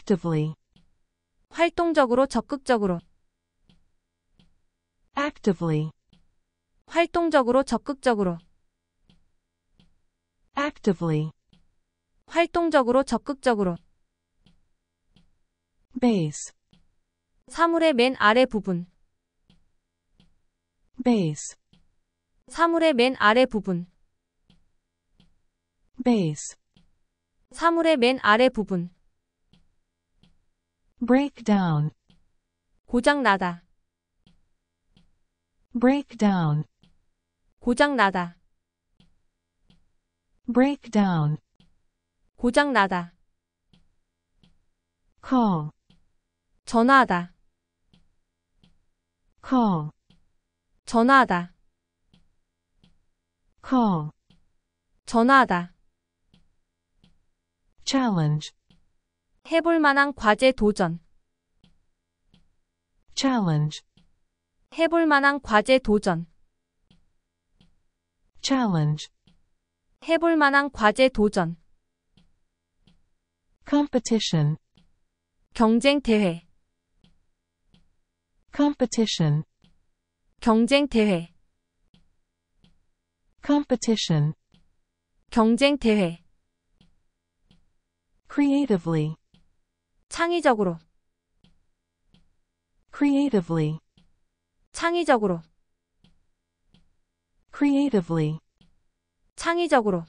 actively 활동적으로 적극적으로 actively 활동적으로 적극적으로 actively 활동적으로 적극적으로 base 사물의 맨 아래 부분 base 사물의 맨 아래 부분 base 사물의 맨 아래 부분 break down 고장 나다 break down 고장 나다 break down 고장 나다 call 전화하다 call 전화하다 call 전화하다 challenge 해볼 만한 과제 도전. challenge 해볼 만한 과제 도전. challenge 해볼 만한 과제 도전. competition 경쟁 대회. competition 경쟁 대회. competition 경쟁 대회. creatively 창의적으로 creatively 창의적으로 creatively 창의적으로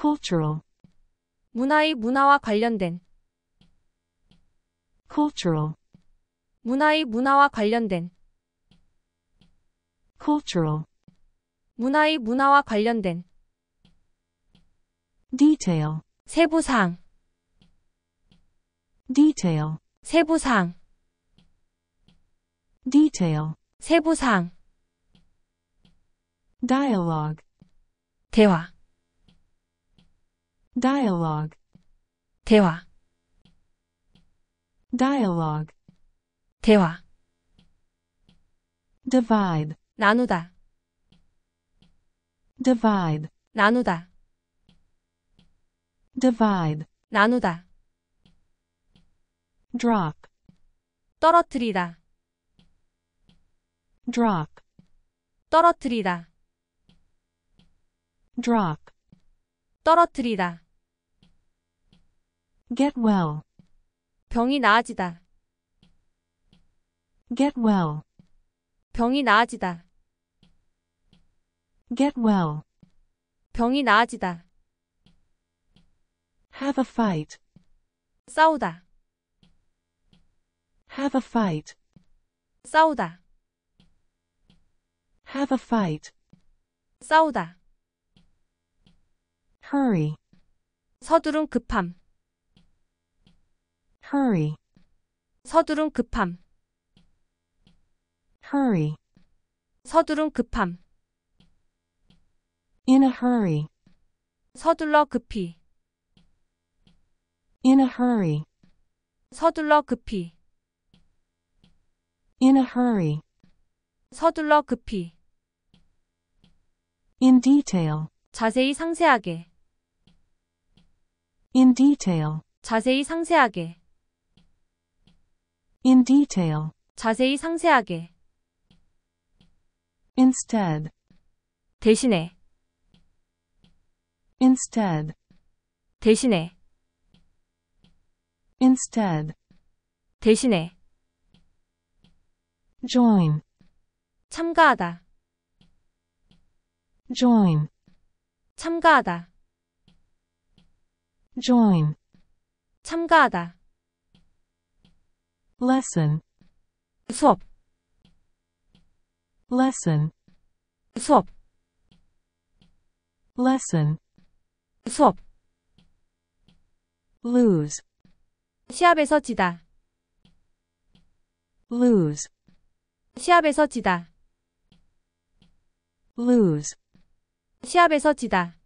cultural 문화의 문화와 관련된 cultural 문화의 문화와 관련된 cultural 문화의 문화와 관련된 detail 세부사항 detail 세부상 detail 세부상 dialogue 대화 dialogue 대화 dialogue 대화 divide 나누다 divide 나누다 divide 나누다 drop 떨어뜨리다 drop 떨어뜨리다 drop 떨어뜨리다 get well 병이 나아지다 get well 병이 나아지다 get well 병이 나아지다 have a fight 싸우다 Have a fight. 싸우다. Have a fight. 싸우다. Hurry. 서두름 급함. Hurry. 서두름 급함. Hurry. 서두름 급함. In a hurry. 서둘러 급히. In a hurry. 서둘러 급히. In a hurry. 서둘러 급히. In detail. 자세히 상세하게. In detail. 자세히 상세하게. In detail. 자세히 상세하게. Instead. 대신에. Instead. 대신에. Instead. 대신에. join 참가하다 join 참가하다 join 참가하다 lesson 수업 lesson 수업 lesson 수업 lose 시합에서 지다 lose 시합에서 지다. lose 시합에서 지다.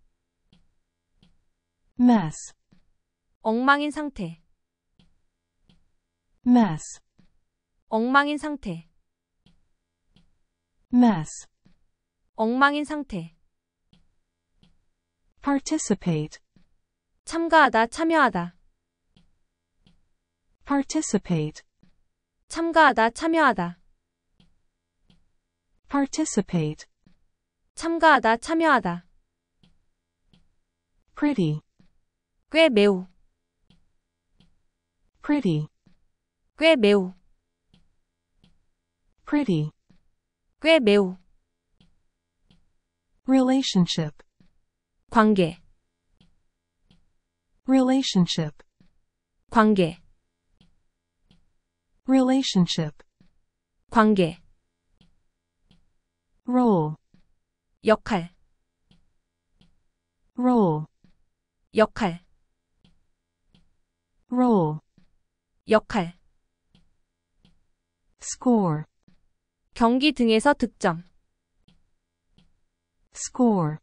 mess 엉망인 상태. mess 엉망인 상태. mess 엉망인 상태. participate 참가하다, 참여하다. participate 참가하다, 참여하다. participate, 참가하다, 참여하다. pretty, 꽤 매우, pretty, 꽤 매우, pretty, 꽤 매우. relationship, 관계, relationship, 관계, relationship, 관계. role 역할 role 역할 role 역할 score 경기 등에서 득점 score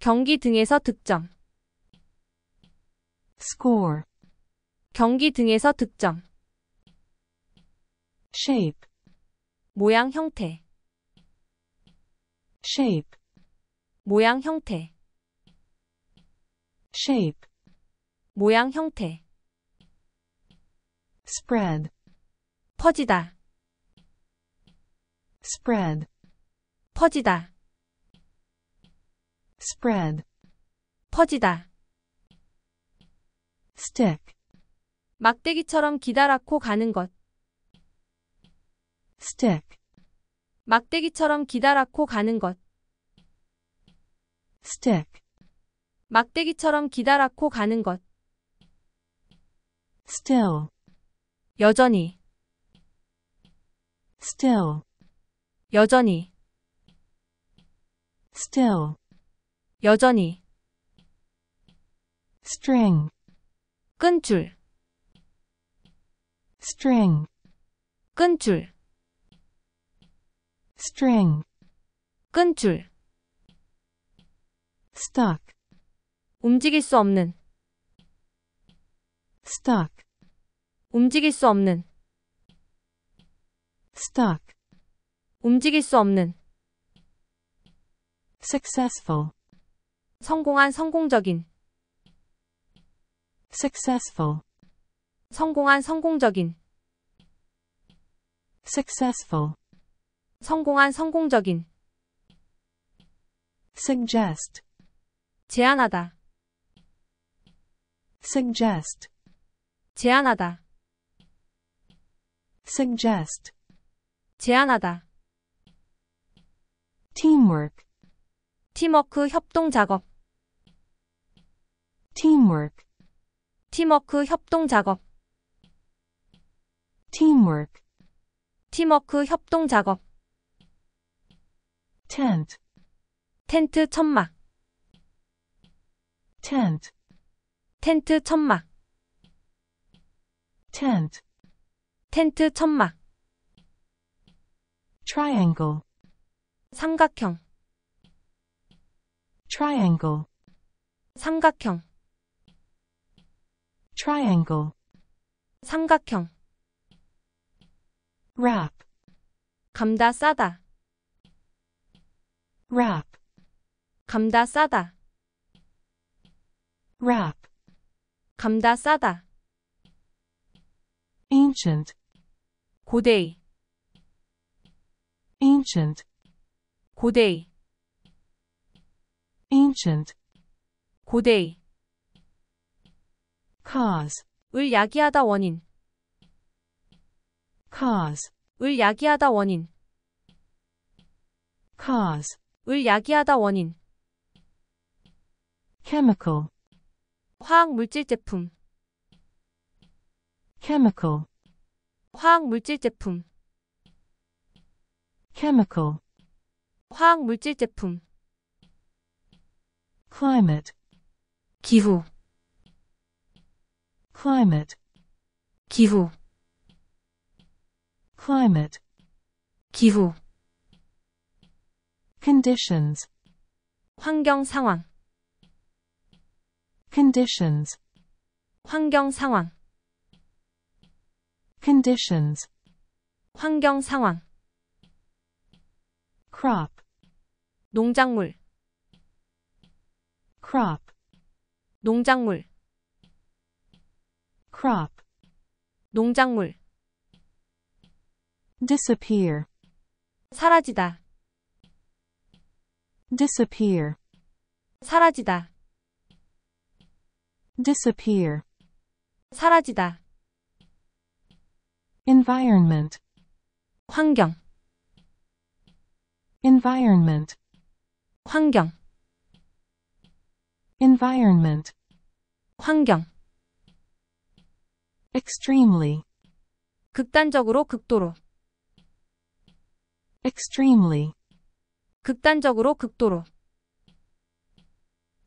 경기 등에서 득점 score 경기 등에서 득점 shape 모양 형태 shape 모양 형태 shape 모양 형태 spread 퍼지다 spread 퍼지다 spread 퍼지다 stick 막대기처럼 기다랗고 가는 것 stick 막대기처럼 기다랗고 가는 것. stick 막대기처럼 기다랗고 가는 것. still 여전히 still 여전히 still 여전히 string 끈줄 string 끈줄 string 끈줄 stuck 움직일 수 없는 stuck 움직일 수 없는 stuck 움직일 수 없는 successful 성공한 성공적인 successful 성공한 성공적인 successful 성공한 성공적인 suggest 제안하다 suggest 제안하다 suggest 제안하다 teamwork 팀워크 협동 작업 teamwork 팀워크 협동 작업 teamwork 팀워크 협동 작업 tent, 텐트 천막, tent, 텐트 천막, tent, 텐트 천막, triangle, 삼각형, triangle, 삼각형, triangle, 삼각형, wrap, 감다 싸다, wrap 감다 싸다 wrap 감다 싸다 ancient 고대의 ancient 고대의 ancient 고대의 cause 을 야기하다 원인 cause 을 야기하다 원인 cause 을 야기하다 원인 chemical 화학 물질 제품 chemical 화학 물질 제품 chemical 화학 물질 제품 climate 기후 climate 기후 climate 기후 conditions 환경 상황 conditions 환경 상황 conditions 환경 상황 crop 농작물 crop 농작물 crop 농작물 disappear 사라지다 disappear 사라지다 disappear 사라지다 environment 환경 environment 환경 environment 환경 extremely 극단적으로 극도로 extremely 극단적으로 극도로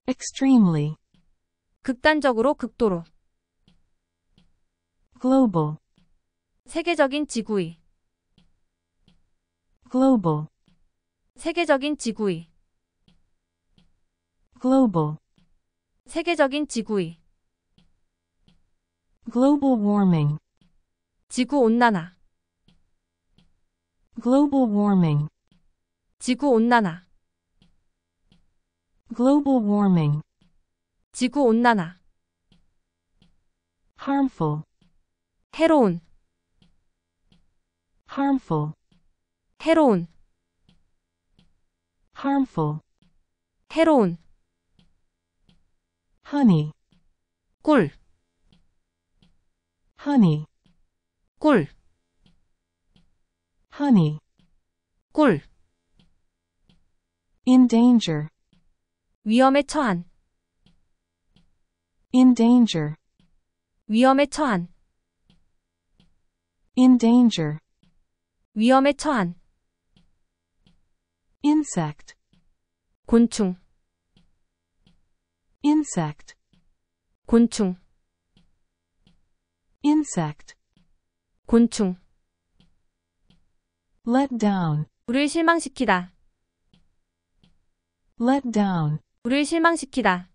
extremely 극단적으로 극도로 global 세계적인 지구의 global 세계적인 지구의 global 세계적인 지구의 global warming 지구 온난화 global warming 지구온난화 global warming 지구온난화 harmful 해로운 harmful 해로운 harmful 해로운 honey 꿀 honey 꿀 honey 꿀 in danger 위험에 처한 in danger 위험에 처한 in danger 위험에 처한 insect 곤충 insect 곤충 insect 곤충 let down 우를 실망시키다 let down 우를 실망시키다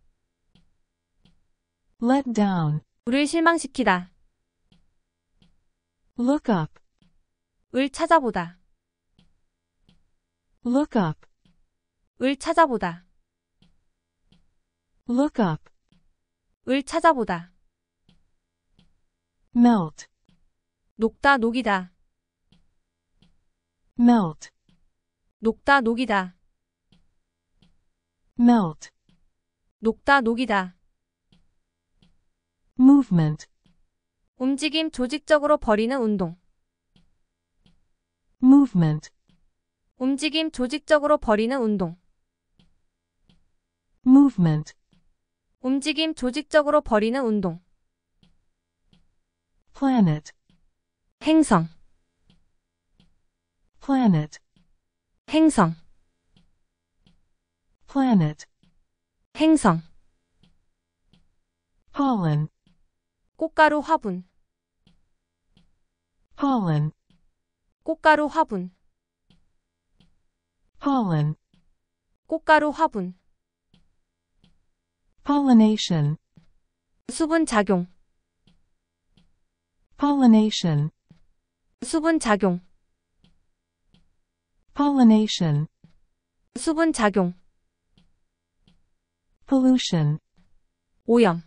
let down 우를 실망시키다 look up 을 찾아보다 look up 을 찾아보다 look up 을 찾아보다 melt 녹다 녹이다 melt 녹다 녹이다 melt 녹다 녹이다 movement 움직임 조직적으로 벌이는 운동 movement 움직임 조직적으로 벌이는 운동 movement 움직임 조직적으로 벌이는 운동 planet 행성 planet 행성 planet 행성 pollen 꽃가루 화분 pollen 꽃가루 화분 pollen 꽃가루 화분 pollination 수분 작용 pollination 수분 작용 pollination 수분 작용 pollution 오염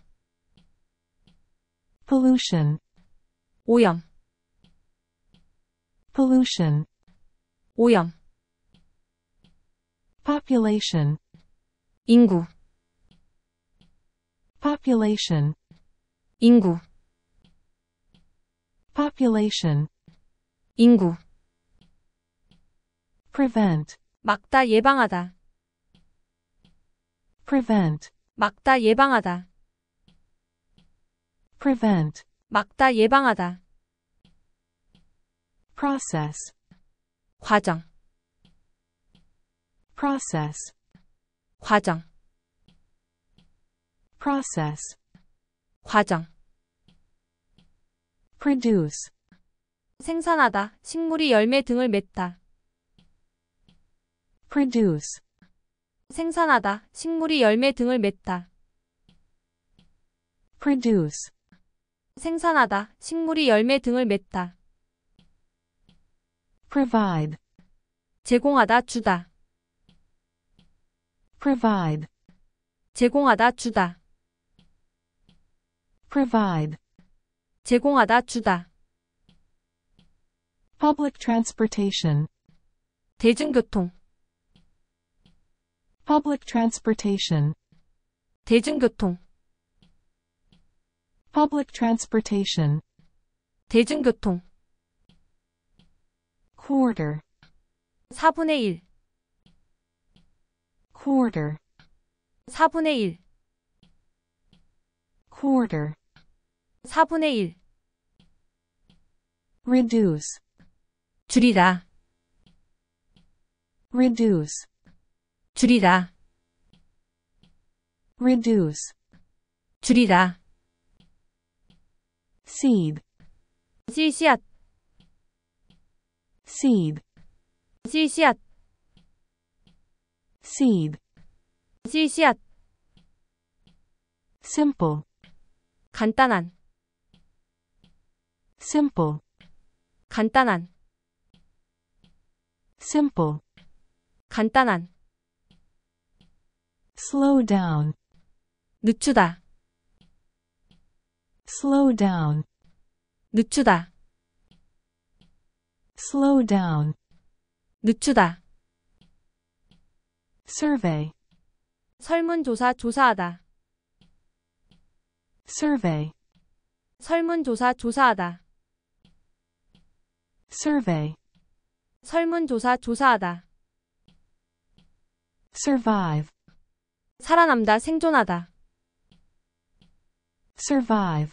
pollution 오염 pollution 오염 population 인구 population 인구 population 인구 prevent 막다 예방하다 prevent 막다 예방하다 prevent 막다 예방하다 process 과정 process 과정 process 과정 produce 생산하다 식물이 열매 등을 맺다 produce 생산하다, 식물이 열매 등을 맺다. produce 생산하다, 식물이 열매 등을 맺다. provide 제공하다, 주다. provide 제공하다, 주다. provide 제공하다, 주다. public transportation 대중교통 Public transportation. 대중교통. Public transportation. 대중교통. Quarter. 4분의 1. Quarter. 4분의 1. Quarter. 4분의 1. Reduce. 줄이다. Reduce. 줄이다 reduce 줄이다 seed 씨앗 seed 씨앗 seed 씨앗 simple 간단한 simple 간단한 simple 간단한 slow down 늦추다 slow down 늦추다 slow down 늦추다 survey 설문조사 조사하다 survey 설문조사 조사하다 survey 설문조사 조사하다 survive 살아남다 생존하다 survive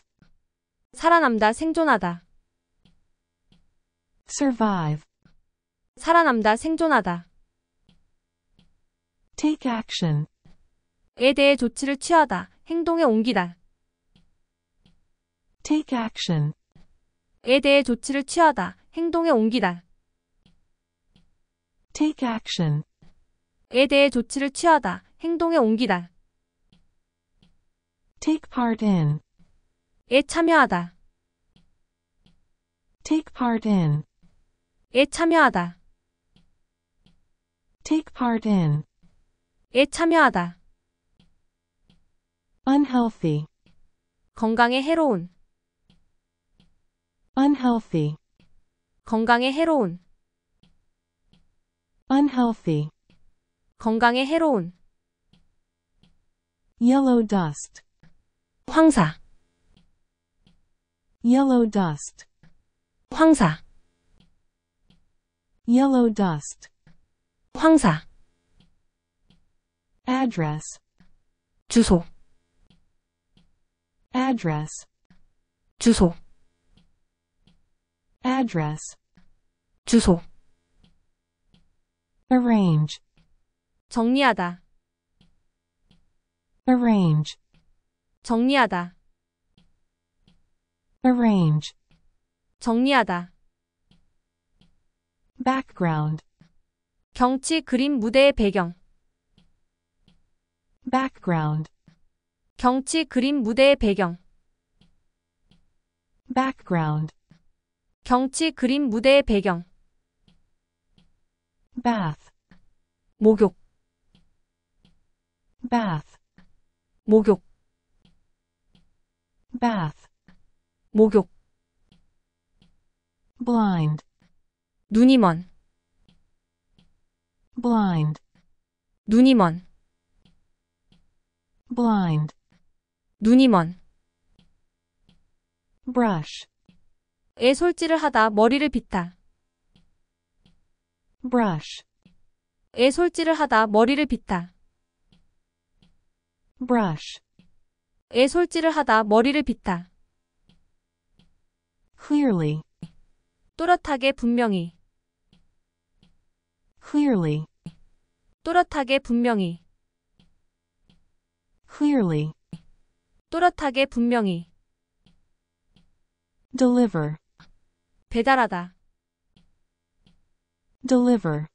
살아남다 생존하다 survive 살아남다 생존하다 take action 에 대해 조치를 취하다 행동에 옮기다 take action 에 대해 조치를 취하다 행동에 옮기다 take action 에 대해 조치를 취하다 행동에 옮기다. take part in 에 참여하다. take part in 에 참여하다. take part in 에 참여하다. unhealthy 건강에 해로운 unhealthy 건강에 해로운 unhealthy 건강에 해로운 yellow dust 황사 yellow dust 황사 yellow dust 황사 address 주소 address 주소 address 주소 arrange 정리하다 arrange 정리하다 arrange 정리하다 background 경치 그림 무대의 배경 background 경치 그림 무대의 배경 background 경치 그림 무대의 배경 bath 목욕 bath 목욕 bath 목욕 blind 눈이 먼 blind 눈이 먼 blind 눈이 먼 brush 에 솔질을 하다 머리를 빗다 brush 에 솔질을 하다 머리를 빗다 brush 에 솔질을 하다 머리를 빗다. clearly 또렷하게 분명히 clearly 또렷하게 분명히 clearly 또렷하게 분명히 deliver 배달하다 deliver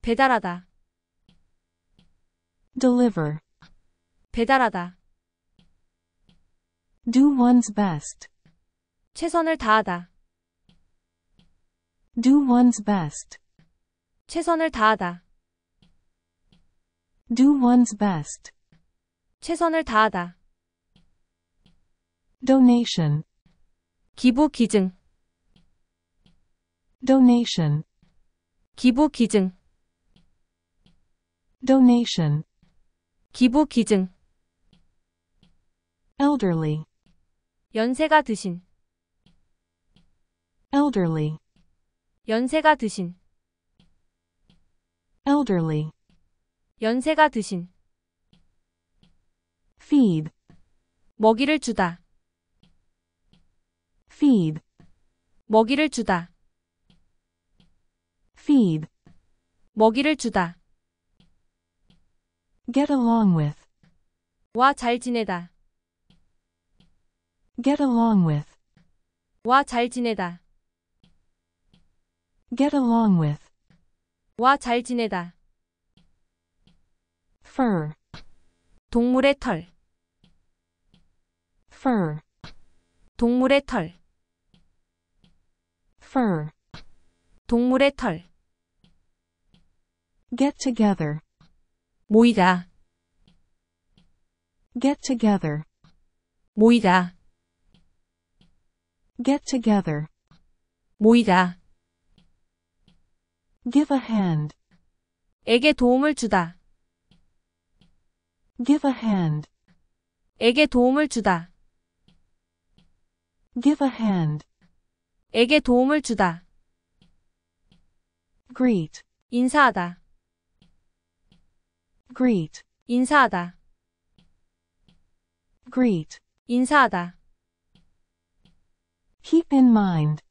배달하다 deliver 배달하다. Do one's best. 최선을 다하다. Do one's best. 최선을 다하다. Do one's best. 최선을 다하다. Donation. 기부 기증. Donation. 기부 기증. Donation. 기부 기증. elderly 연세가 드신 elderly 연세가 드신 elderly 연세가 드신 feed 먹이를 주다 feed 먹이를 주다 feed 먹이를 주다 get along with 와 잘 지내다 get along with 와 잘 지내다 get along with 와 잘 지내다 fur 동물의 털 fur 동물의 털 fur 동물의 털 get together 모이다 get together 모이다 get together 모이다 give a hand 에게 도움을 주다 give a hand 에게 도움을 주다 give a hand 에게 도움을 주다 greet 인사하다 greet 인사하다 greet 인사하다 keep in mind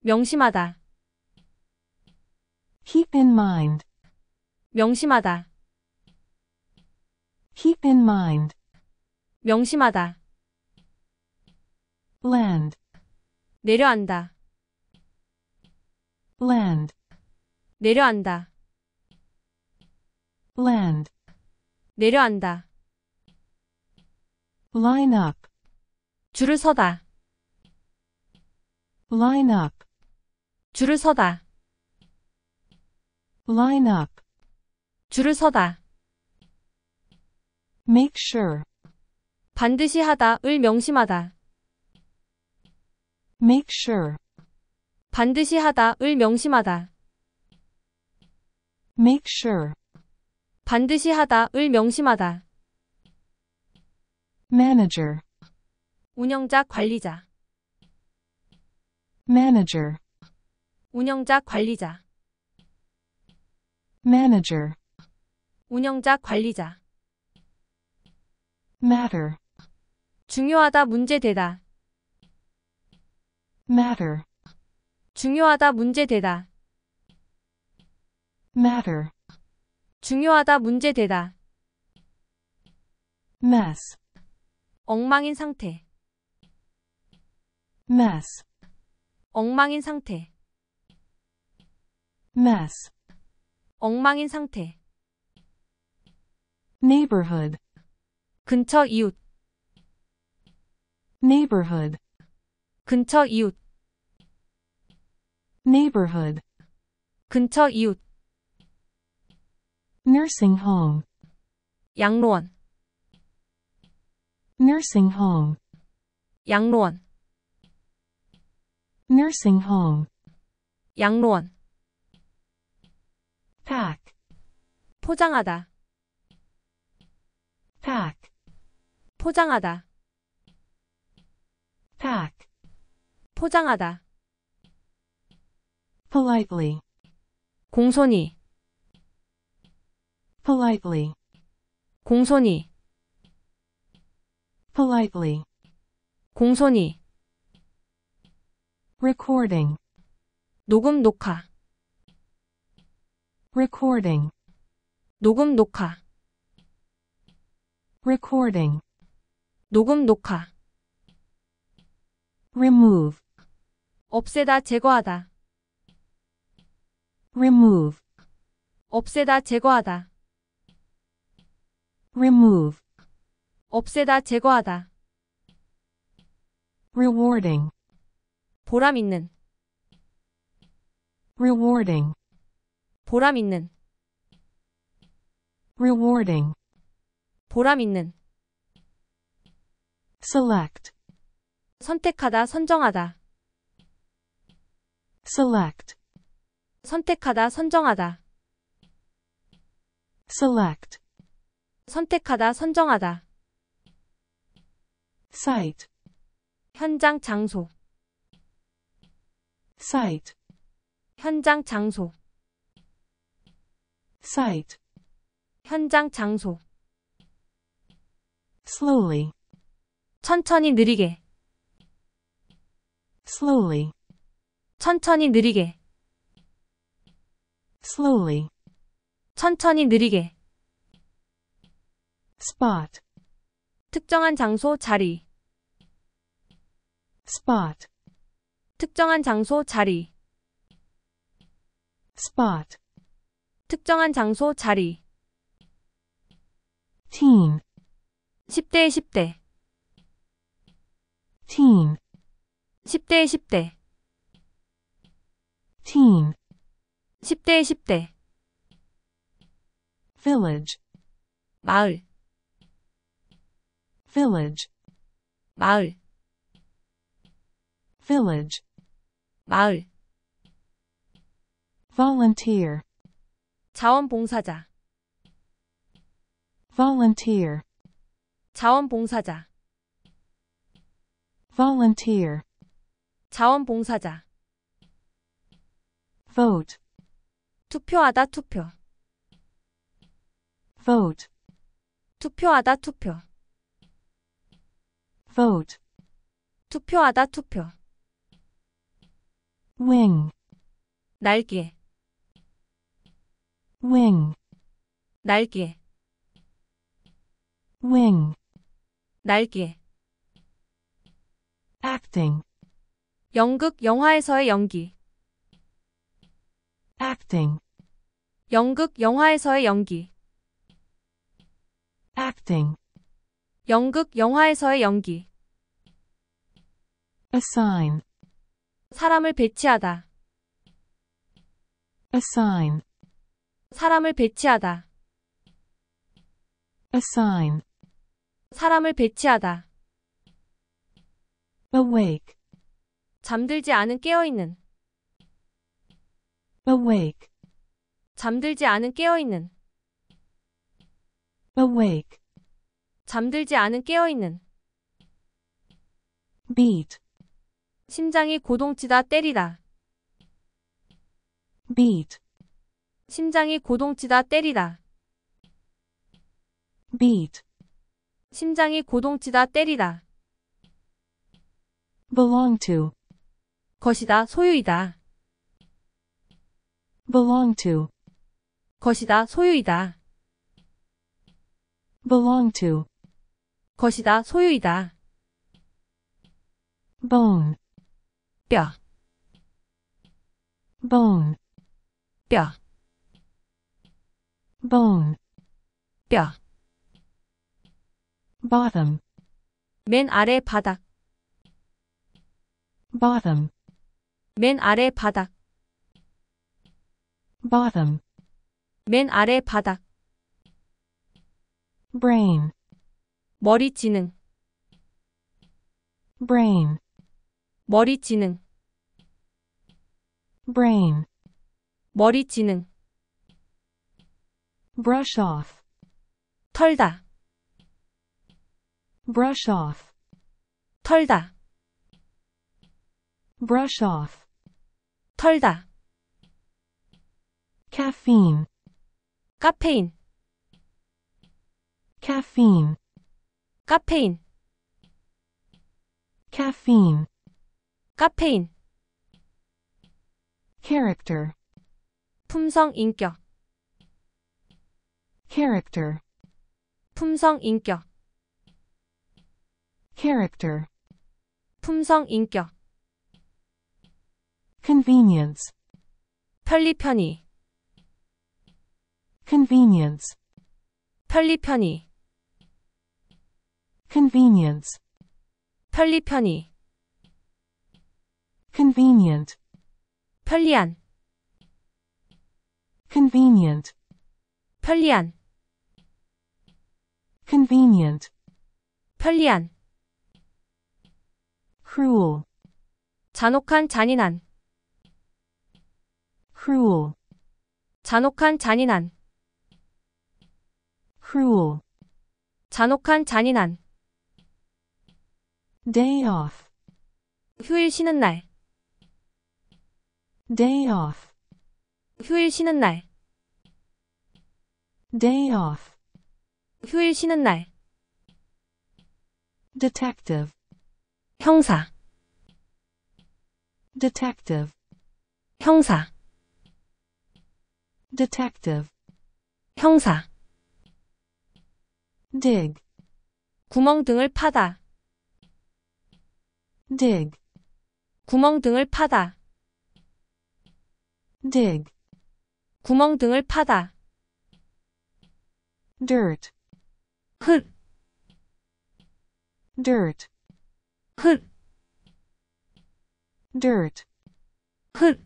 명심하다 keep in mind 명심하다 keep in mind 명심하다 land 내려앉다 land 내려앉다 land 내려앉다 line up 줄을 서다 line up 줄을 서다 line up 줄을 서다 make sure 반드시 하다을 명심하다 make sure 반드시 하다을 명심하다 make sure 반드시 하다을 명심하다 manager 운영자 관리자 manager 운영자 관리자 manager 운영자 관리자 matter 중요하다 문제되다 matter 중요하다 문제되다 matter 중요하다 문제되다 mess 엉망인 상태 mess 엉망인 상태 mess 엉망인 상태 neighborhood 근처 이웃 neighborhood 근처 이웃 neighborhood 근처 이웃 nursing home 양로원 nursing home 양로원 nursing home 양로원 pack 포장하다 pack 포장하다 pack 포장하다 politely 공손히 politely 공손히 politely 공손히 recording 녹음 녹화 recording 녹음 녹화 recording 녹음 녹화 remove 없애다 제거하다 remove 없애다 제거하다 remove 없애다 제거하다 rewarding 보람 있는 rewarding 보람 있는 rewarding 보람 있는 select 선택하다 선정하다 select 선택하다 선정하다 select 선택하다 선정하다 site 현장 장소 site 현장 장소 site 현장 장소 slowly 천천히 느리게 slowly 천천히 느리게 slowly 천천히 느리게 spot 특정한 장소 자리 spot 특정한 장소, 자리. spot. 특정한 장소, 자리. teen. 10대의 10대. teen. 10대의 10대. teen. 10대의 10대. village. 마을. village. 마을. village. 마을 volunteer 자원봉사자 volunteer 자원봉사자 volunteer 자원봉사자 vote 투표하다 투표 vote 투표하다 투표 vote 투표하다 투표 wing 날개 wing 날개 wing 날개 acting 연극 영화에서의 연기 acting 연극 영화에서의 연기 acting 연극 영화에서의 연기 assign 사람을 배치하다. assign 사람을 배치하다. assign 사람을 배치하다. awake 잠들지 않은 깨어있는 awake 잠들지 않은 깨어있는 awake 잠들지 않은 깨어있는 beat 심장이 고동치다 때리다. beat 심장이 고동치다 때리다. beat 심장이 고동치다 때리다. belong to 것이다 소유이다. belong to 것이다 소유이다. belong to 것이다 소유이다. bone 뼈 bone 뼈 bone 뼈 bottom 맨 아래 바닥 bottom 맨 아래 바닥 bottom 맨 아래 바닥 brain 머리 지능 brain 머리 지능 brain 머리 지능 brush off 털다 brush off 털다 brush off 털다 caffeine 카페인 caffeine 카페인 caffeine 카페인 character 품성 인격 character 품성 인격 character 품성 인격 convenience 편리 편히 convenience 편리 편히 convenience 편리 편히 convenient, 편리한, convenient, 편리한, convenient, 편리한, cruel, 잔혹한, 잔인한, cruel, 잔혹한, 잔인한, cruel, 잔혹한, 잔인한, day off, 휴일 쉬는 날, day off 휴일 쉬는 날 day off 휴일 쉬는 날 detective 형사 detective 형사 detective 형사 dig 구멍 등을 파다 dig 구멍 등을 파다 dig 구멍 등을 파다 dirt 흙 dirt 흙 dirt 흙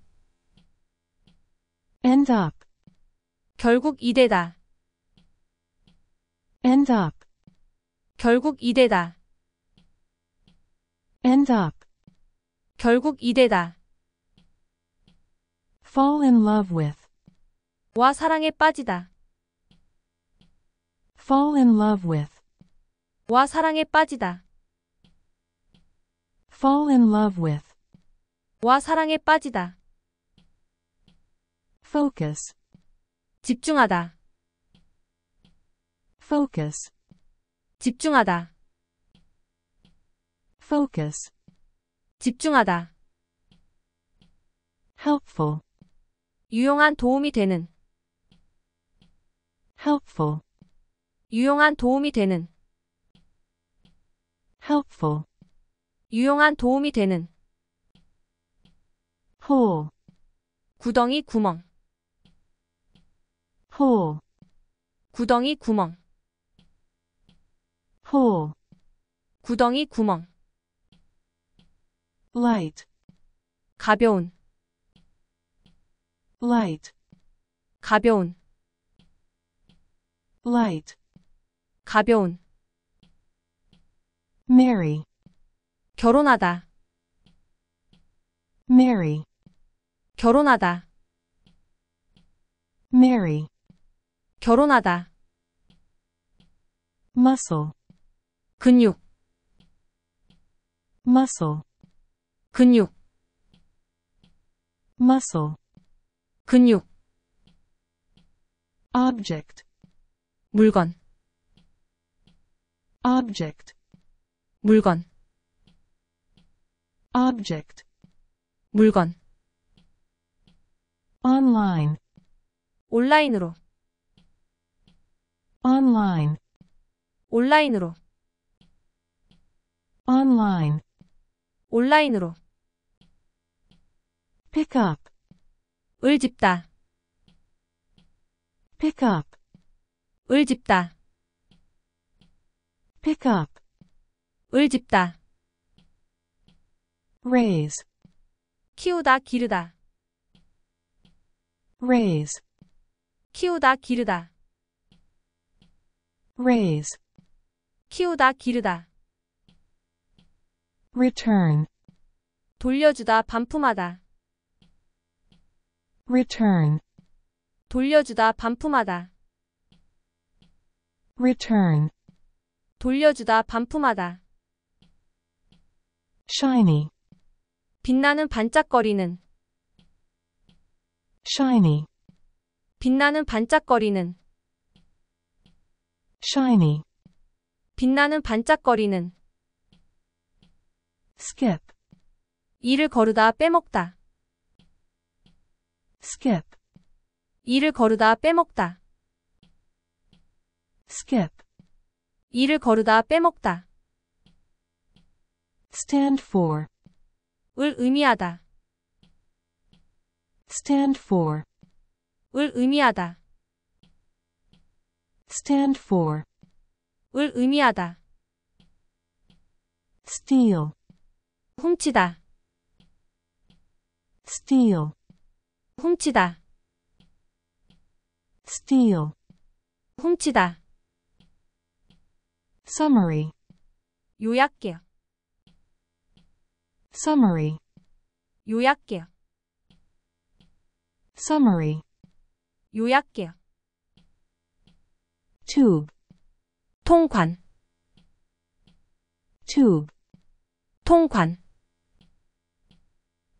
end up 결국 이대다 end up 결국 이대다 end up 결국 이대다 fall in love with 와 사랑에 빠지다 fall in love with 와 사랑에 빠지다 fall in love with 와 사랑에 빠지다 focus 집중하다 focus 집중하다 focus 집중하다 helpful 유용한 도움이 되는 helpful 유용한 도움이 되는 helpful 유용한 도움이 되는 hole 구덩이 구멍 hole 구덩이 구멍 hole 구덩이 구멍 light 가벼운 light 가벼운 light 가벼운 marry 결혼하다 marry 결혼하다 marry 결혼하다 muscle 근육 muscle 근육 muscle 근육 object 물건 object 물건 object 물건 online 온라인으로 online 온라인으로 online 온라인으로 pick up 을 집다. pick up. 을 집다. pick up. 을 집다. raise. 키우다 기르다. raise. 키우다 기르다. raise. 키우다 기르다. return. 돌려주다 반품하다. return 돌려주다 반품하다 return 돌려주다 반품하다 shiny 빛나는 반짝거리는 shiny 빛나는 반짝거리는 shiny 빛나는 반짝거리는 skip 이를 거르다 빼먹다 skip 일을 거르다 빼먹다 skip 일을 거르다 빼먹다 stand for 을 의미하다 stand for 을 의미하다 stand for 을 의미하다 steal 훔치다 steal 훔치다 steal 훔치다 summary 요약해요 summary 요약해요 summary 요약해요 tube 통관 tube 통관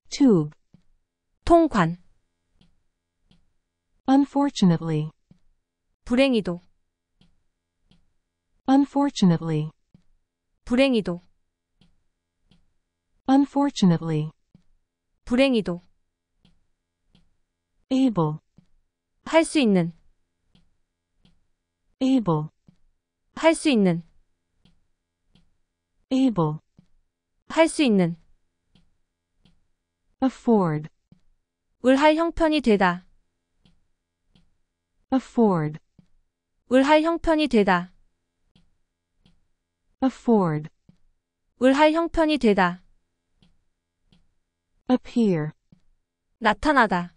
tube 통관 unfortunately 불행히도 unfortunately 불행히도 unfortunately 불행히도 able 할 수 있는 able 할 수 있는 able 할 수 있는 afford 을 할 형편이 되다 afford 울할 형편이 되다 afford 울할 형편이 되다 appear 나타나다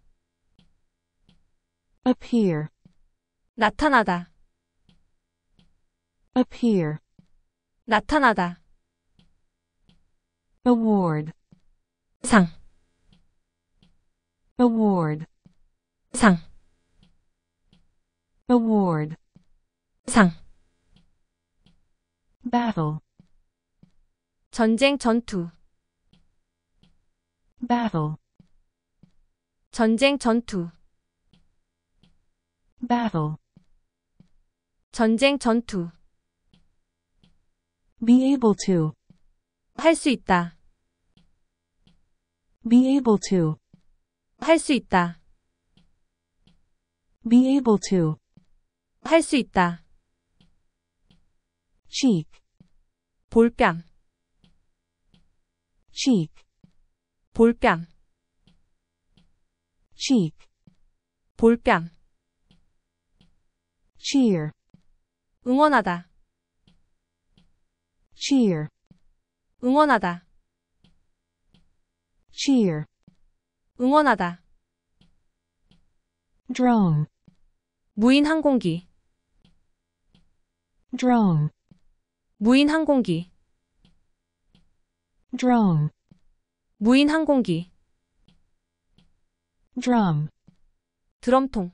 appear 나타나다 appear 나타나다 award 상 award 상 award 상 battle 전쟁 전투 battle 전쟁 전투 battle 전쟁 전투 be able to 할 수 있다 be able to 할수 있다 be able to 할수 있다. cheek 볼뺨 cheek 볼뺨 cheek 볼뺨 cheer 응원하다 cheer 응원하다 cheer 응원하다 drone 무인 항공기 drone 무인 항공기 drone 무인 항공기 drum 드럼통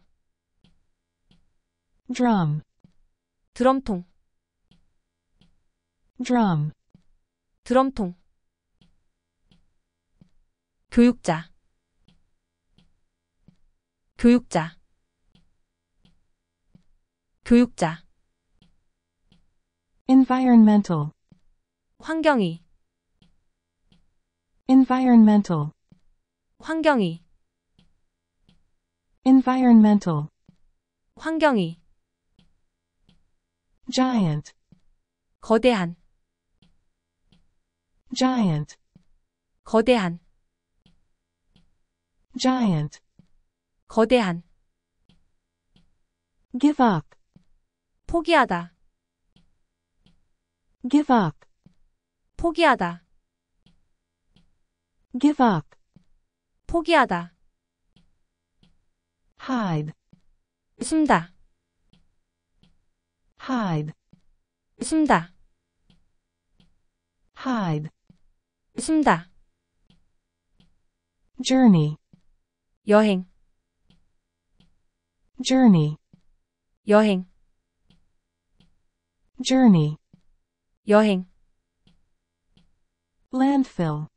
drum 드럼통 drum 드럼통 교육자 교육자 교육자 environmental 환경이 environmental 환경이 environmental 환경이 giant 거대한 giant 거대한 giant 거대한 give up 포기하다 give up 포기하다 give up 포기하다 hide 숨다 hide 숨다 hide 숨다 journey 여행 journey 여행 journey 여행 landfill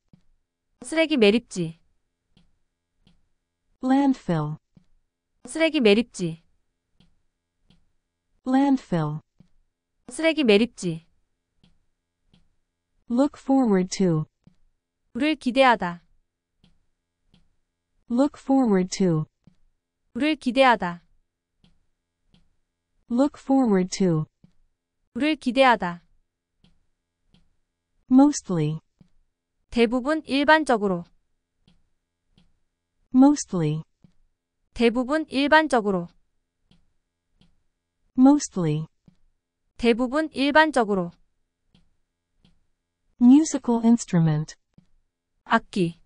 쓰레기 매립지 landfill 쓰레기 매립지 landfill 쓰레기 매립지 look forward to 를 기대하다 look forward to 를 기대하다 look forward to 를 기대하다 mostly 대부분 일반적으로 mostly 대부분 일반적으로 mostly 대부분 일반적으로 musical instrument 악기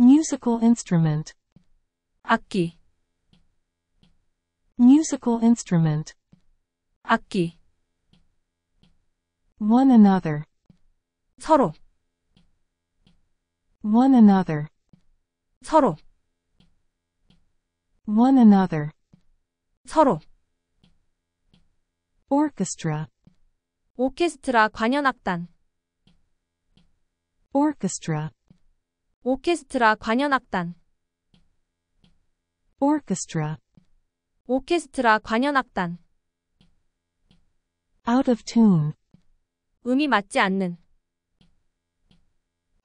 musical instrument 악기 musical instrument 악기 one another 서로 one another 서로 one another 서로 orchestra 오케스트라 관현악단 orchestra 오케스트라 관현악단 orchestra 오케스트라 관현악단 out of tune 음이 맞지 않는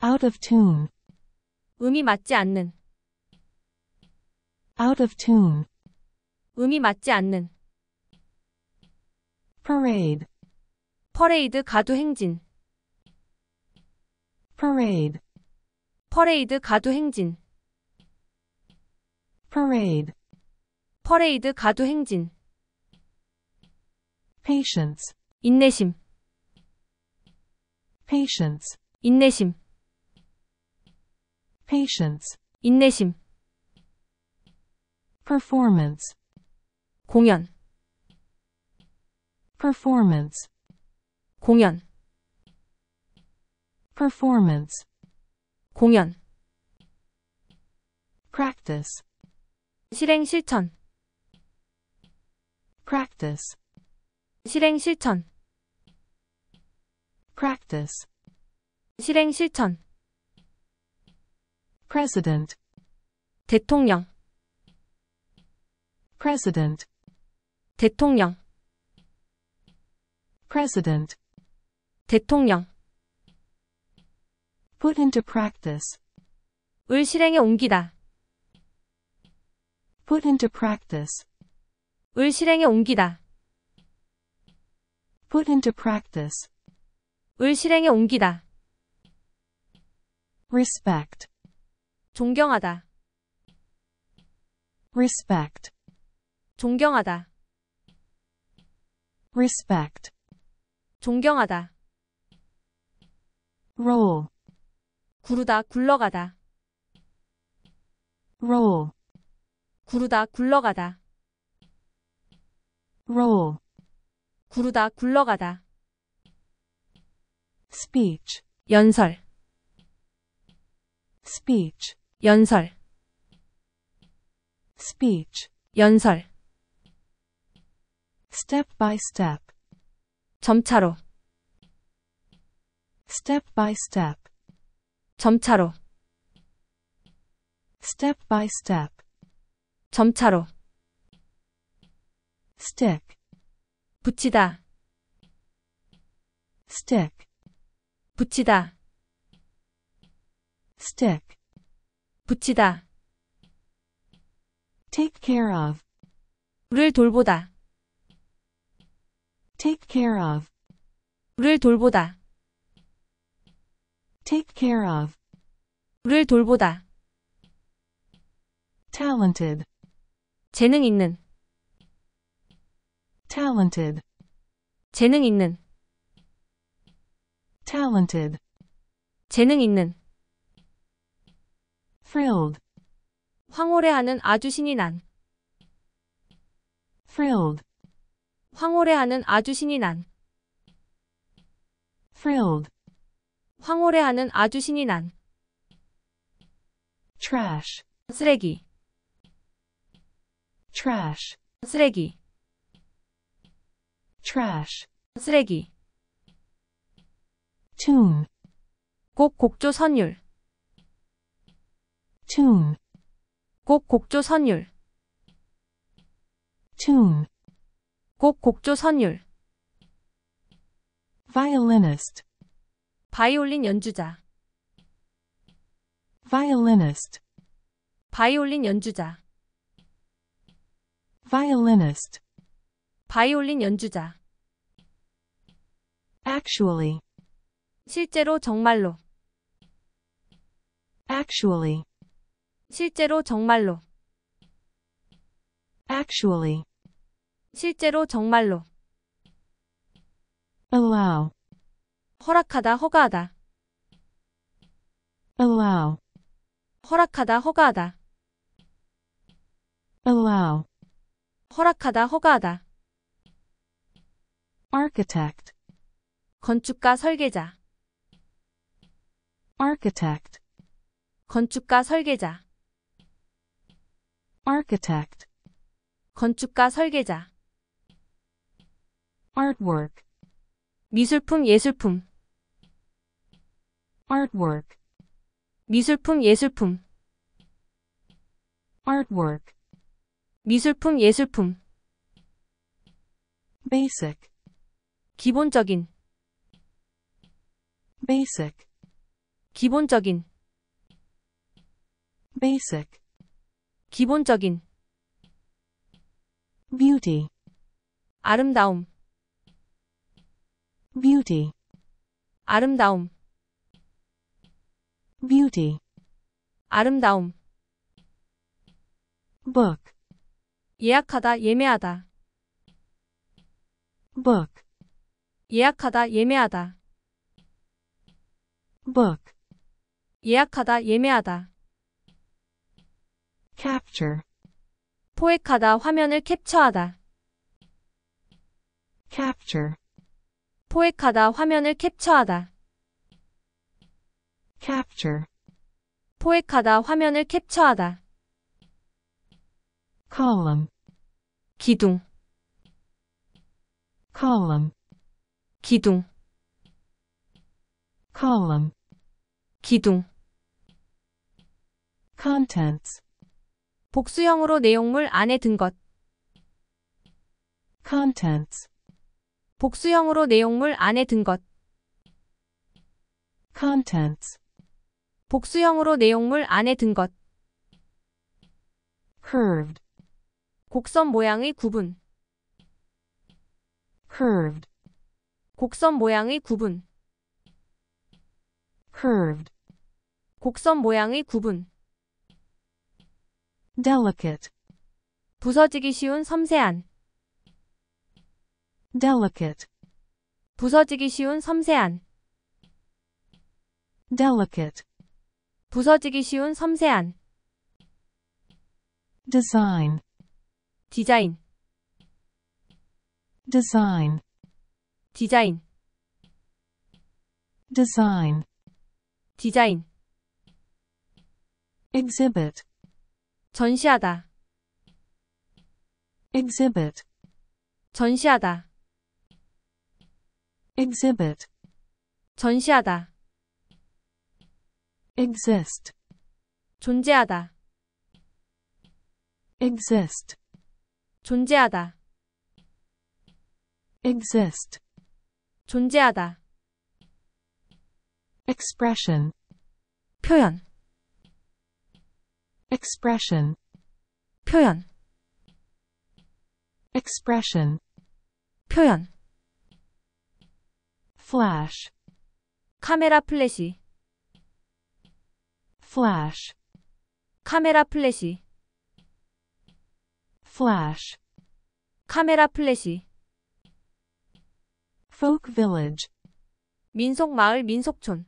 out of tune 음이 맞지 않는 out of tune 음이 맞지 않는 parade 퍼레이드 가두 행진 parade 퍼레이드 가두 행진 parade 퍼레이드 가두 행진 patience 인내심 patience, 인내심, patience, 인내심, performance, 공연, performance, 공연, performance, 공연, practice, 실행 실천, practice, 실행 실천 practice 실행 실천 president 대통령 president 대통령 president 대통령 put into practice 을 실행에 옮기다 put into practice 을 실행에 옮기다 put into practice 을 실행에 옮기다. respect 존경하다. respect 존경하다. respect 존경하다. roll 구르다 굴러가다. roll 구르다 굴러가다. roll 구르다 굴러가다. speech 연설 speech 연설 speech 연설 step by step 점차로 step by step 점차로 step by step 점차로 stick 붙이다 stick 붙이다 stick 붙이다 take care of 를 돌보다 take care of 를 돌보다 take care of 를 돌보다 talented 재능 있는 talented 재능 있는 talented 재능 있는 thrilled 황홀해하는 아주 신이 난 thrilled 황홀해하는 아주 신이 난 thrilled 황홀해하는 아주 신이 난 trash 쓰레기 trash 쓰레기 trash 쓰레기 tune 곡 곡조 선율 tune 곡 곡조 선율 tune 곡 곡조 선율 violinist 바이올린 연주자 violinist 바이올린 연주자 violinist 바이올린 연주자 actually 실제로 정말로 actually 실제로 정말로 actually 실제로 정말로 allow 허락하다 허가하다 allow 허락하다 허가하다 allow 허락하다 허가하다 architect 건축가 설계자 architect 건축가 설계자 architect 건축가 설계자 artwork 미술품 예술품 artwork 미술품 예술품 artwork 미술품 예술품 basic 기본적인 basic 기본적인 basic 기본적인 beauty 아름다움 beauty 아름다움 beauty 아름다움 book 예약하다 예매하다 book 예약하다 예매하다 book 예약하다, 예매하다. capture, 포획하다, 화면을 캡처하다. capture, 포획하다, 화면을 캡처하다. capture, 포획하다, 화면을 캡처하다. column, 기둥, column, 기둥, column, 기둥. contents 복수형으로 내용물 안에 든 것. contents 복수형으로 내용물 안에 든 것. contents 복수형으로 내용물 안에 든 것. curved 곡선 모양의 구분. curved 곡선 모양의 구분. curved 곡선 모양의 구분. delicate 부서지기 쉬운 섬세한 delicate 부서지기 쉬운 섬세한 delicate 부서지기 쉬운 섬세한 design 디자인 design 디자인 design 디자인 exhibit 전시하다. exhibit 전시하다. exhibit 전시하다. exist 존재하다. exist 존재하다. exist 존재하다. expression 표현 expression 표현 expression 표현 flash 카메라 플래시 flash 카메라 플래시 flash 카메라 플래시 folk village 민속 마을 민속촌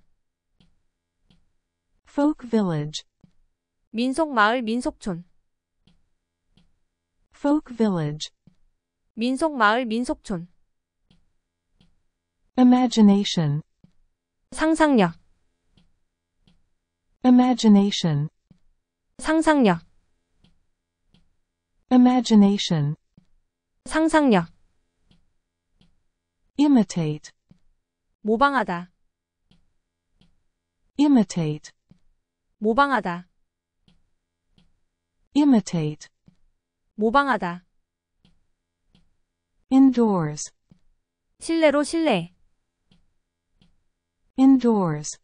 folk village 민속마을 민속촌 folk village 민속마을 민속촌 imagination 상상력 imagination 상상력 imagination 상상력 imitate 모방하다 imitate 모방하다 imitate 모방하다 indoors 실내로 실내 indoors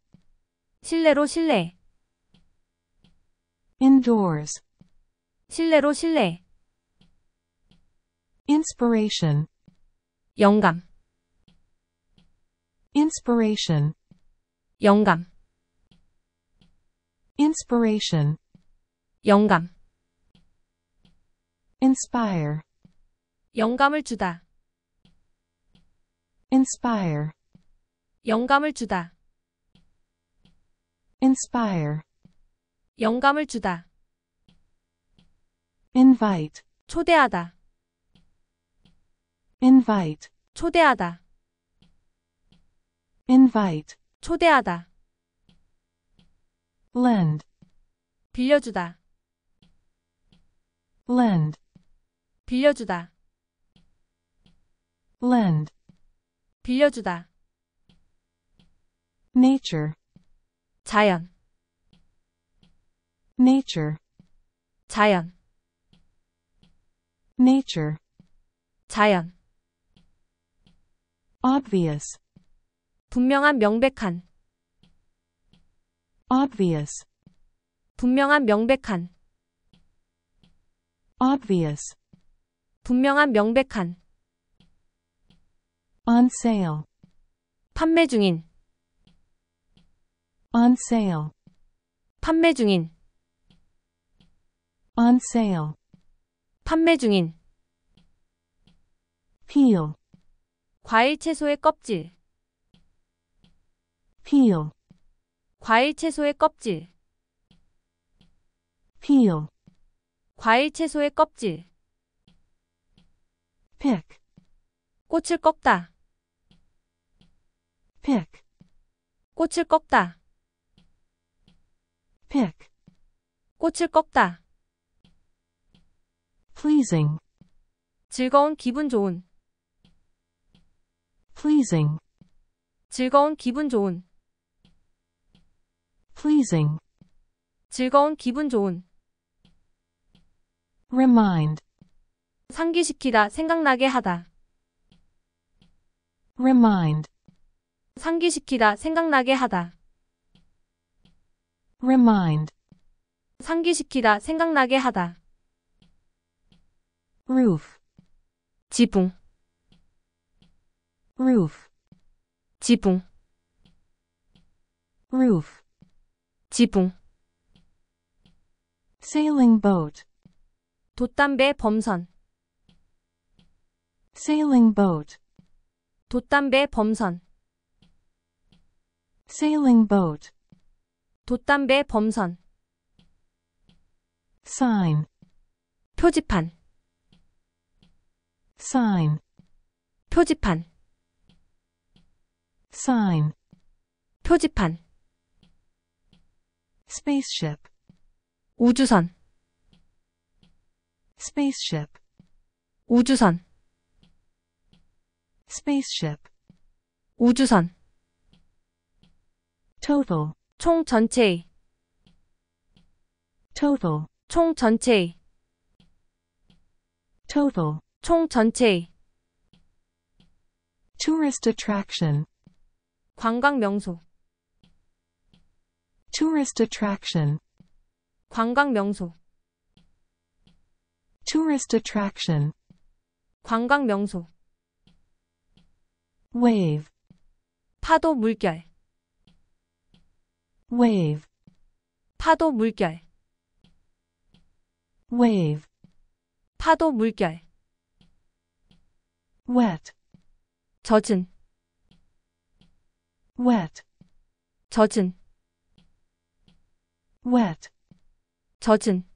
실내로 실내 indoors 실내로 실내 inspiration 영감 inspiration 영감 inspiration 영감 inspire 영감을 주다 inspire 영감을 주다 inspire 영감을 주다 invite 초대하다 invite 초대하다 invite 초대하다 lend 빌려주다 lend 빌려주다 lend 빌려주다 nature 자연 nature 자연 nature 자연 obvious 분명한 명백한 obvious 분명한 명백한 obvious 분명한 명백한 on sale 판매 중인 on sale 판매 중인 on sale 판매 중인 peel 과일 채소의 껍질 peel 과일 채소의 껍질 peel 과일 채소의 껍질 pick 꽃을 꺾다 pick 꽃을 꺾다 pick 꽃을 꺾다 pleasing 즐거운 기분 좋은 pleasing 즐거운 기분 좋은 pleasing 즐거운 기분 좋은 remind 상기시키다, 생각나게 하다. remind 상기시키다, 생각나게 하다. remind 상기시키다, 생각나게 하다. roof 지붕 roof 지붕 roof 지붕 sailing boat 돛담배 범선 sailing boat 돛담배 범선 sailing boat 돛담배 범선 sign 표지판 sign 표지판 sign 표지판 spaceship 우주선 spaceship 우주선 spaceship 우주선 total 총 전체의 total 총 전체의 total 총 전체의 tourist attraction 관광 명소 tourist attraction 관광 명소 tourist attraction 관광 명소 wave 파도 물결 wave 파도 물결 wave 파도 물결 wet 젖은 wet 젖은 wet 젖은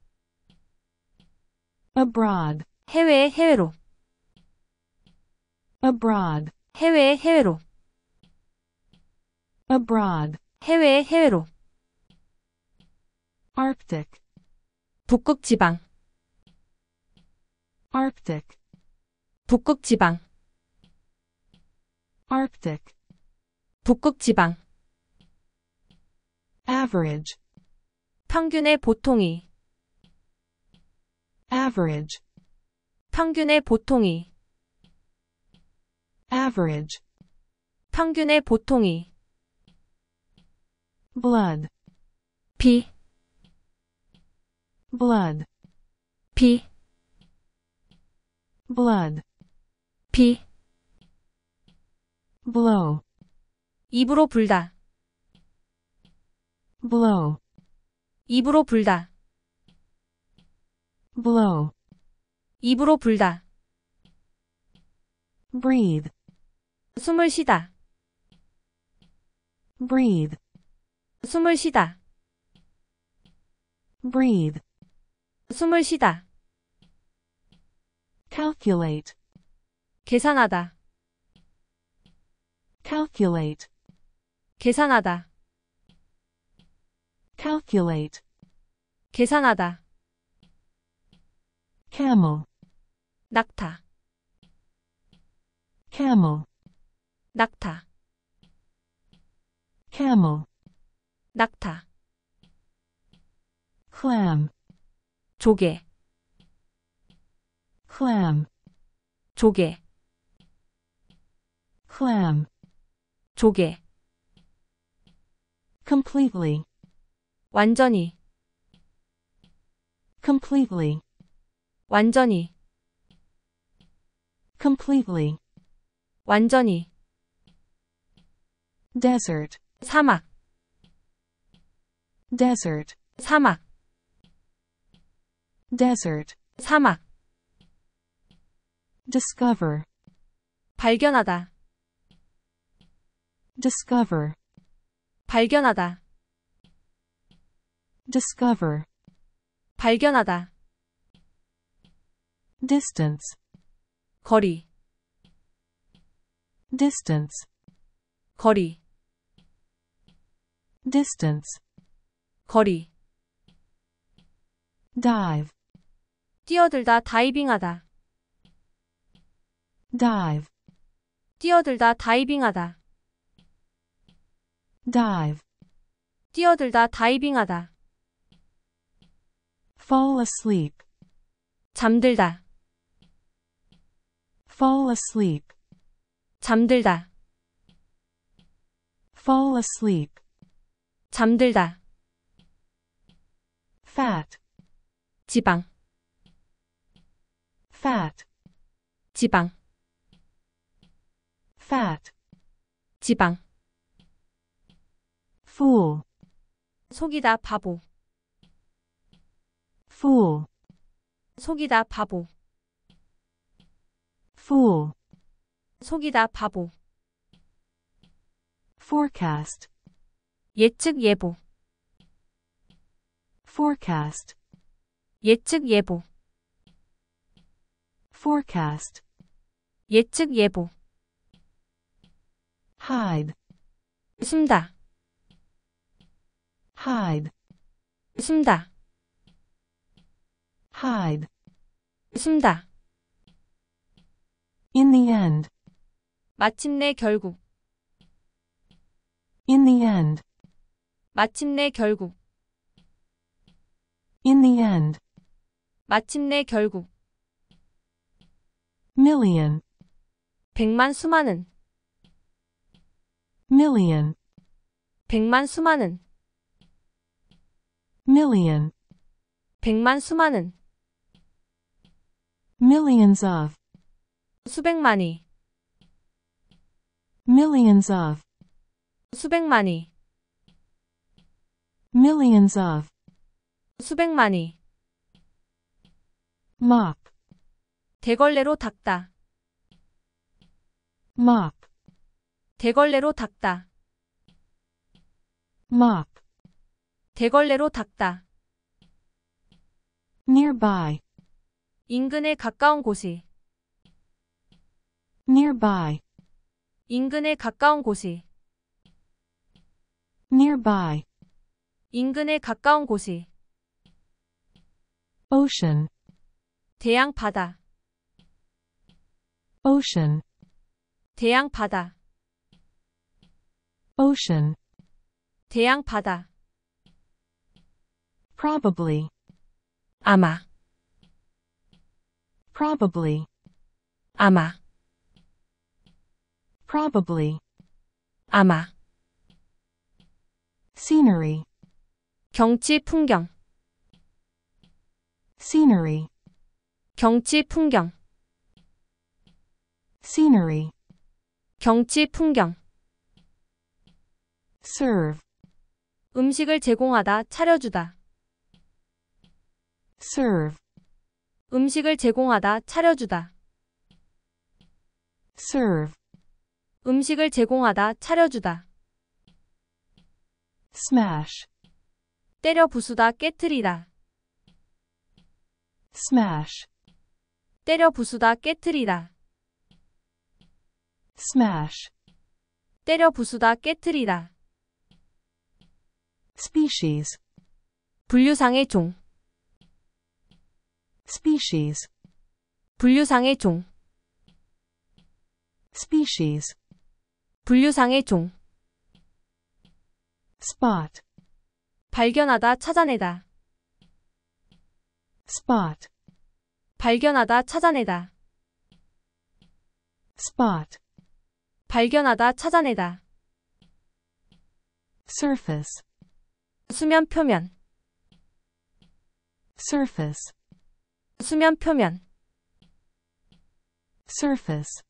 abroad 해외 해외로 abroad 해외에 해외로 abroad 해외에 해외로 arctic 북극 지방 arctic 북극 지방 arctic 북극 지방 average 평균의 보통이 average 평균의 보통이 average 평균의 보통이 blood 피 blood 피 blood 피 blow 입으로 불다 blow 입으로 불다 blow 입으로 불다 breathe 숨을 쉬다. breathe. 숨을 쉬다. breathe. 숨을 쉬다. calculate. 계산하다. calculate. 계산하다. calculate. 계산하다. camel. 낙타. camel. 낙타 camel 낙타 clam 조개 clam 조개 clam 조개 completely 완전히 completely 완전히 completely 완전히 desert 사막 desert 사막 desert 사막 discover 발견하다 discover 발견하다 discover 발견하다 distance 거리 distance 거리 distance 거리 dive 뛰어들다 다이빙하다 dive 뛰어들다 다이빙하다 dive 뛰어들다 다이빙하다 fall asleep 잠들다 fall asleep 잠들다 fall asleep 잠들다. fat 지방. fat 지방. fat 지방. fool 속이다 바보. fool 속이다 바보. fool 속이다 바보. forecast 예측 예보 forecast 예측 예보 forecast 예측 예보 hide 숨다 hide 숨다 hide 숨다 in the end 마침내 결국 in the end 마침내 결국 In the end 마침내 결국 million 백만 수많은 million 백만 수많은 million 백만 수많은 millions of 수백만이 millions of 수백만이 millions of 수백만이 mop 대걸레로 닦다 mop 대걸레로 닦다 mop 대걸레로 닦다 nearby 인근에 가까운 곳이 nearby 인근에 가까운 곳이 nearby 인근에 가까운 곳이 ocean 대양 바다 ocean 대양 바다 ocean 대양 바다 probably 아마 probably 아마 probably 아마 scenery 경치 풍경 scenery 경치 풍경 scenery 경치 풍경 serve 음식을 제공하다 차려주다 serve 음식을 제공하다 차려주다 serve 음식을 제공하다 차려주다 smash 때려 부수다 깨트리다. smash 때려 부수다 깨트리다. smash 때려 부수다 깨트리다. species 분류상의 종 species 분류상의 종 species 분류상의 종 spot 발견하다 찾아내다 spot 발견하다 찾아내다 spot 발견하다 찾아내다 surface 수면 표면 surface 수면 표면 surface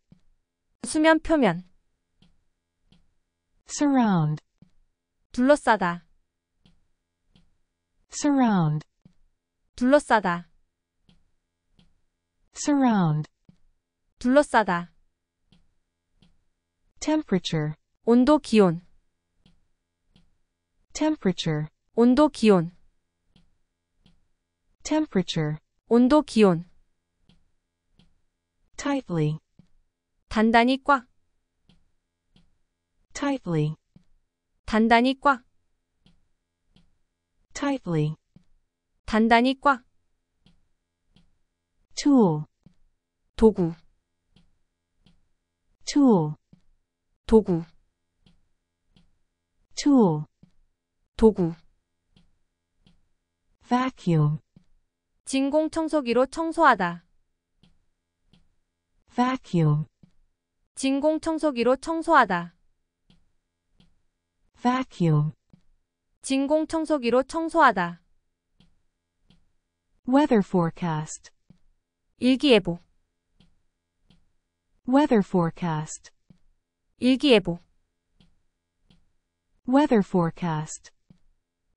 수면 표면 surround 둘러싸다 surround 둘러싸다 surround 둘러싸다 temperature 온도 기온 temperature 온도 기온 temperature 온도 기온 tightly 단단히 꽉 tightly 단단히 꽉 tightly, 단단히 꽉, tool, 도구, tool, 도구, tool, 도구, vacuum, 진공 청소기로 청소하다, vacuum, 진공 청소기로 청소하다, vacuum, 진공청소기로 청소하다. Weather forecast. 일기예보. Weather forecast. 일기예보. Weather forecast.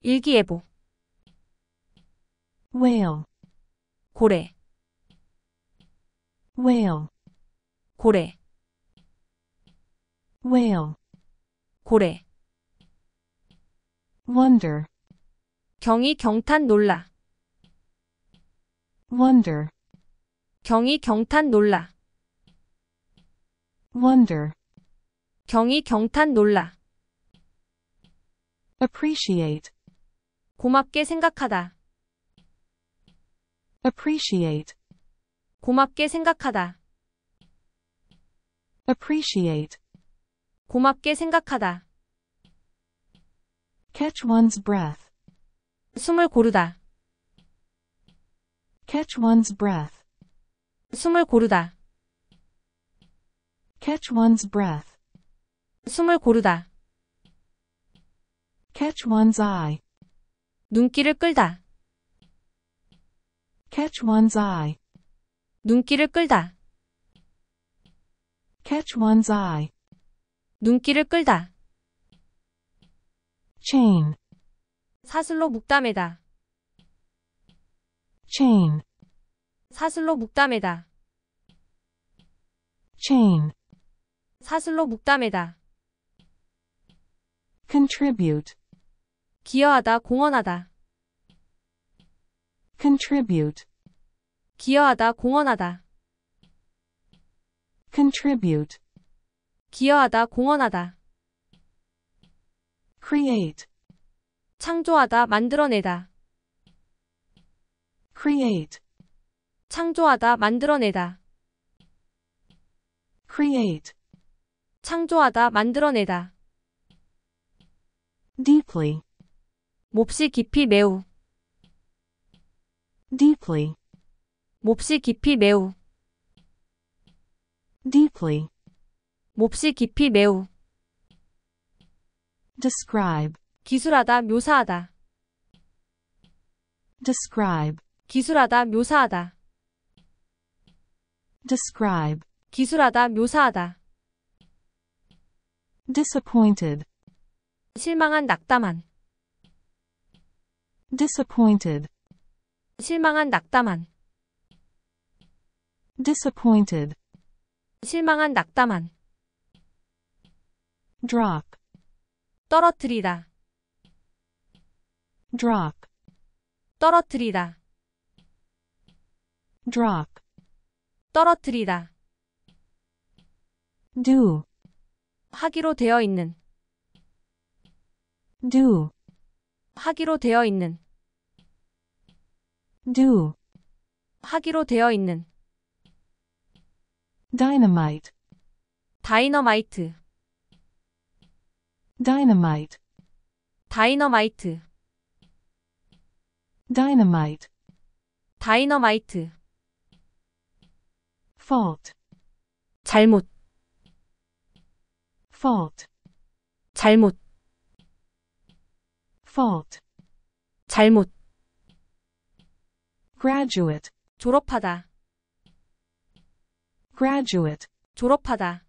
일기예보. Whale. 고래. Whale. 고래. Whale. 고래. wonder 경이 경탄 놀라 wonder 경이 경탄 놀라 wonder 경이 경탄 놀라 appreciate 고맙게 생각하다 appreciate 고맙게 생각하다 appreciate 고맙게 생각하다 catch one's breath, 숨을 고르다, catch one's breath, 숨을 고르다, catch one's breath, 숨을 고르다, catch one's eye, 눈길을 끌다, catch one's eye, 눈길을 끌다, catch one's eye, 눈길을 끌다. chain 사슬로 묶다매다 chain 사슬로 묶다매다 chain 사슬로 묶다매다 contribute 기여하다 공헌하다 contribute 기여하다 공헌하다 contribute 기여하다 공헌하다 create 창조하다 만들어내다 create 창조하다 만들어내다 create 창조하다 만들어내다 deeply 몹시 깊이 매우 deeply 몹시 깊이 매우 deeply 몹시 깊이 매우 describe 기술하다 묘사하다 describe 기술하다 묘사하다 describe 기술하다 묘사하다 disappointed 실망한 낙담한 disappointed 실망한 낙담한 disappointed 실망한 낙담한 drop 떨어뜨리다 drop 떨어뜨리다 drop 떨어뜨리다 do 하기로 되어 있는 do 하기로 되어 있는 do 하기로 되어 있는 dynamite 다이너마이트 dynamite, 다이너마이트, dynamite, 다이너마이트, fault, 잘못, fault, 잘못, fault, 잘못, graduate, 졸업하다, graduate, 졸업하다,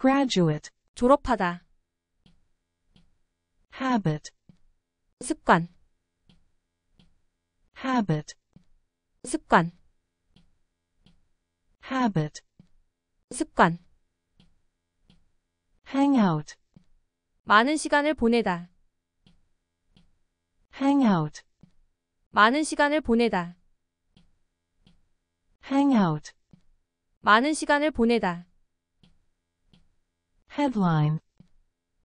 graduate, 졸업하다. habit 습관 habit 습관 habit 습관 hang out 많은 시간을 보내다 hang out 많은 시간을 보내다 hang out 많은 시간을 보내다 headline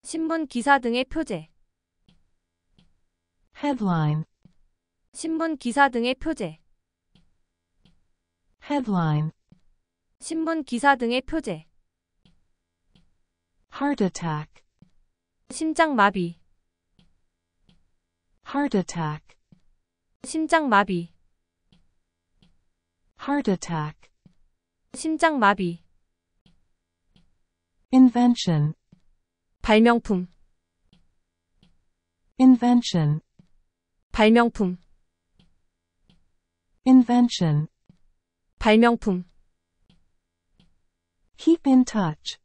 신문 기사 등의 표제 headline 신문 기사 등의 표제 headline 신문 기사 등의 표제 heart attack 심장 마비 heart attack 심장 마비 heart attack 심장 마비 invention 발명품 invention 발명품 invention 발명품 keep in touch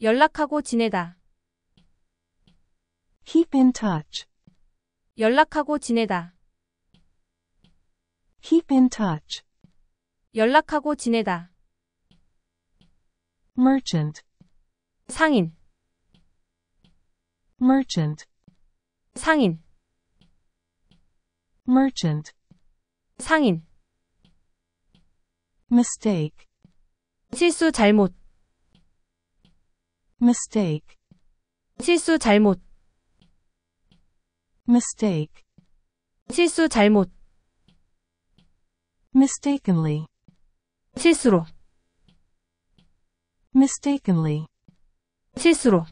연락하고 지내다 keep in touch 연락하고 지내다 keep in touch 연락하고 지내다 merchant 상인 merchant 상인 merchant 상인 mistake 실수 잘못 mistake 실수 잘못 mistake 실수 잘못 mistakenly 실수로 mistakenly 실수로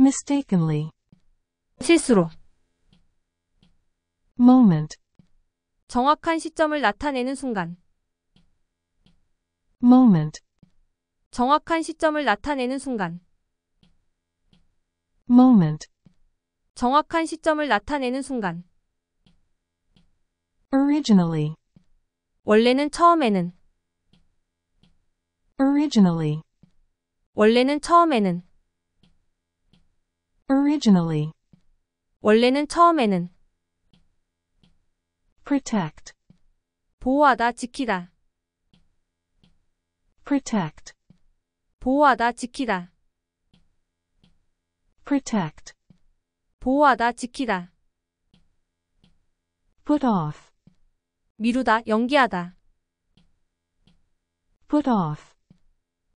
mistakenly 실수로 moment 정확한 시점을 나타내는 순간 moment 정확한 시점을 나타내는 순간 moment 정확한 시점을 나타내는 순간 originally 원래는 처음에는 originally 원래는 처음에는 originally 원래는 처음에는 protect 보호하다 지키다 protect 보호하다 지키다 protect 보호하다 지키다 put off 미루다 연기하다 put off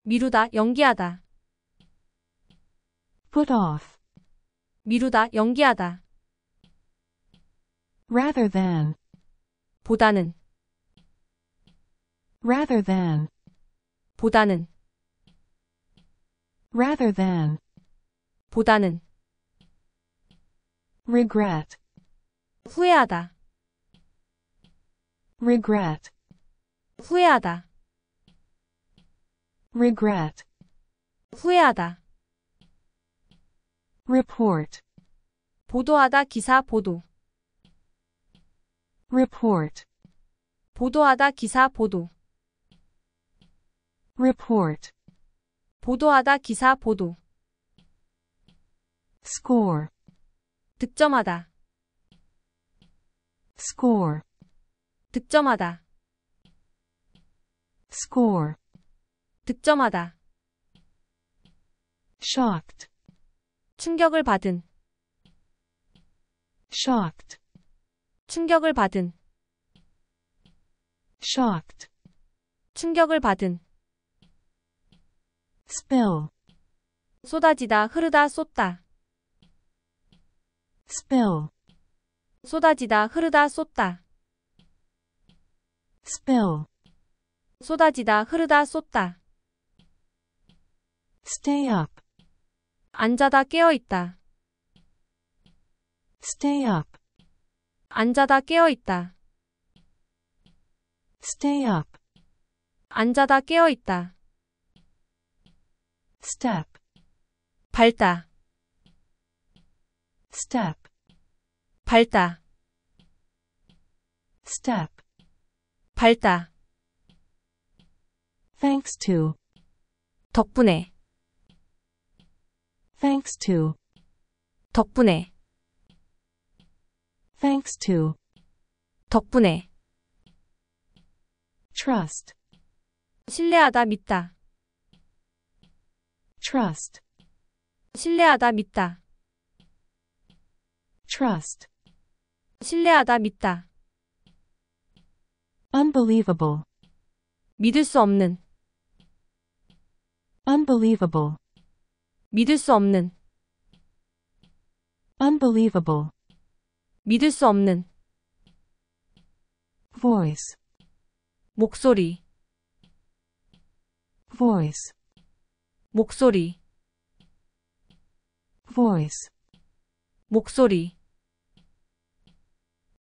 미루다, 연기하다. put off, 미루다, 연기하다. rather than, 보다는, rather than, 보다는, rather than, 보다는, regret, 후회하다, regret, 후회하다. regret 후회하다 report 보도하다 기사 보도 report 보도하다 기사 보도 report 보도하다 기사 보도 score 득점하다 score 득점하다 score 득점하다. shocked 충격을 받은 shocked 충격을 받은 shocked 충격을 받은 spill 쏟아지다 흐르다 쏟다 spill 쏟아지다 흐르다 쏟다 spill 쏟아지다 흐르다 쏟다 Stay up. 앉아다 깨어 있다. Stay up. 앉아다 깨어 있다. Stay up. 앉아다 깨어 있다. Step. 밟다. Step. 밟다. Step. 밟다. Thanks to. 덕분에. thanks to 덕분에 thanks to 덕분에 trust 신뢰하다 믿다 trust 신뢰하다 믿다 trust 신뢰하다 믿다 unbelievable 믿을 수 없는 unbelievable 믿을 수 없는 unbelievable 믿을 수 없는 voice 목소리 voice 목소리 voice 목소리